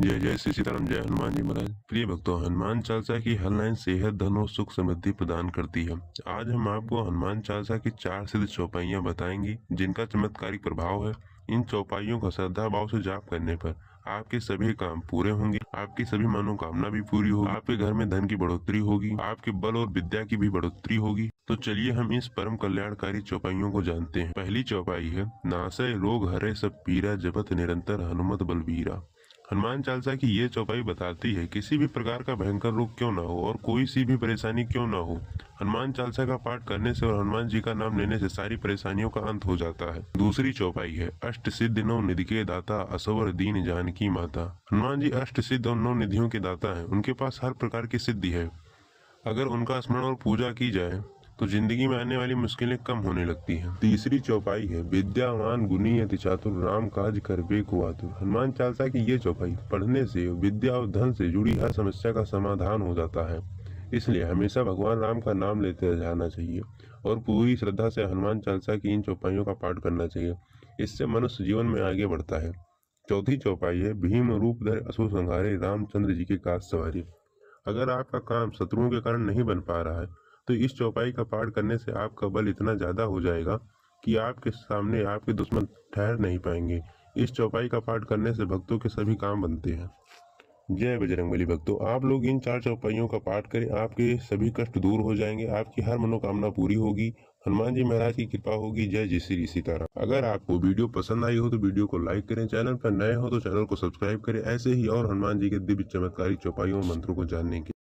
जय जय श्री सीताराम जय हनुमान जी महाराज प्रिय भक्तों हनुमान चालसा की हेल्पलाइन सेहत धन और सुख समृद्धि प्रदान करती है आज हम आपको हनुमान चालसा की चार सिद्ध चौपाइयाँ बताएंगे जिनका चमत्कारिक प्रभाव है इन चौपाइयों का श्रद्धा भाव से जाप करने पर आपके सभी काम पूरे होंगे आपकी सभी मनोकामना भी पूरी होगी आपके घर में धन की बढ़ोतरी होगी आपके बल और विद्या की भी बढ़ोतरी होगी तो चलिए हम इस परम कल्याणकारी चौपाइयों को जानते हैं पहली चौपाई है नासय रोग हरे सब पीरा जबत निरंतर हनुमत बलबीरा हनुमान चालीसा की ये चौपाई बताती है किसी भी प्रकार का भयंकर रूप क्यों ना हो और कोई सी भी परेशानी क्यों ना हो हनुमान चालीसा का पाठ करने से और हनुमान जी का नाम लेने से सारी परेशानियों का अंत हो जाता है दूसरी चौपाई है अष्ट सिद्ध नौ निधि के दाता असवर दीन जानकी माता हनुमान जी अष्ट सिद्ध और नौ निधियों के दाता है उनके पास हर प्रकार की सिद्धि है अगर उनका स्मरण और पूजा की जाए तो जिंदगी में आने वाली मुश्किलें कम होने लगती हैं तीसरी चौपाई है विद्यावान गुनी अति चातुर राम काज कर बे आतुर हनुमान चालसा की ये चौपाई पढ़ने से विद्या और धन से जुड़ी हर समस्या का समाधान हो जाता है इसलिए हमेशा भगवान राम का नाम लेते जाना चाहिए और पूरी श्रद्धा से हनुमान चालसा की इन चौपाइयों का पाठ करना चाहिए इससे मनुष्य जीवन में आगे बढ़ता है चौथी चौपाई है भीम रूप धर असुर रामचंद्र जी के काज सवारी अगर आपका काम शत्रुओं के कारण नहीं बन पा रहा है तो इस चौपाई का पाठ करने से आपका बल इतना ज़्यादा हो जाएगा कि आपके सामने आपके दुश्मन ठहर नहीं पाएंगे इस चौपाई का पाठ करने से भक्तों के सभी काम बनते हैं जय बजरंगबली भक्तों आप लोग इन चार चौपाइयों का पाठ करें आपके सभी कष्ट दूर हो जाएंगे आपकी हर मनोकामना पूरी होगी हनुमान जी महाराज की कृपा होगी जय जय श्री सीताराम अगर आपको वीडियो पसंद आई हो तो वीडियो को लाइक करें चैनल पर नए हो तो चैनल को सब्सक्राइब करें ऐसे ही और हनुमान जी के दिव्य चमत्कारी चौपाइयों मंत्रों को जानने के